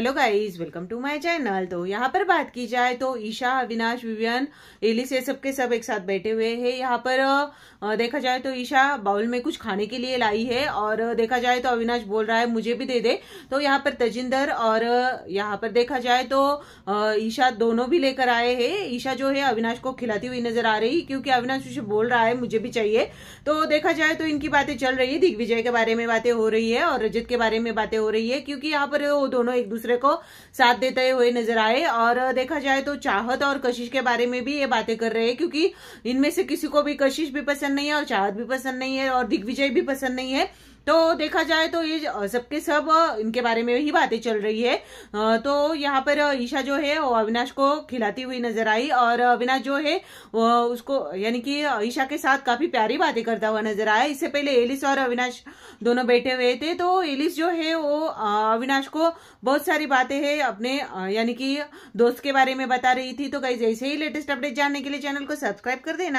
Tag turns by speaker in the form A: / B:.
A: hello guys welcome to my channel तो यहाँ पर बात की जाए तो ईशा अविनाश विवियन एलिस ये सबके सब एक साथ बैठे हुए हैं यहाँ पर देखा जाए तो ईशा बाउल में कुछ खाने के लिए लाई है और देखा जाए तो अविनाश बोल रहा है मुझे भी दे दे तो यहाँ पर तजिंदर और यहाँ पर देखा जाए तो ईशा दोनों भी लेकर आए है ईशा जो है अविनाश को खिलाती हुई नजर आ रही क्योंकि अविनाश उसे बोल रहा है मुझे भी चाहिए तो देखा जाए तो इनकी बातें चल रही है दिग्विजय के बारे में बातें हो रही है और रजत के बारे में बातें हो रही है क्योंकि यहाँ पर वो दोनों एक दूसरे दूसरे को साथ देते हुए नजर आए और देखा जाए तो चाहत और कशिश के बारे में भी ये बातें कर रहे हैं क्योंकि इनमें से किसी को भी कशिश भी पसंद नहीं है और चाहत भी पसंद नहीं है और दिग्विजय भी पसंद नहीं है तो देखा जाए तो ये सबके सब इनके बारे में ही बातें चल रही है तो यहाँ पर ईशा जो है वो अविनाश को खिलाती हुई नजर आई और अविनाश जो है उसको यानी कि ईशा के साथ काफी प्यारी बातें करता हुआ नजर आया इससे पहले एलिस और अविनाश दोनों बैठे हुए थे तो एलिस जो है वो अविनाश को बहुत सारी बातें है अपने यानी कि दोस्त के बारे में बता रही थी तो कहीं जैसे ही लेटेस्ट अपडेट जानने के लिए चैनल को सब्सक्राइब कर देना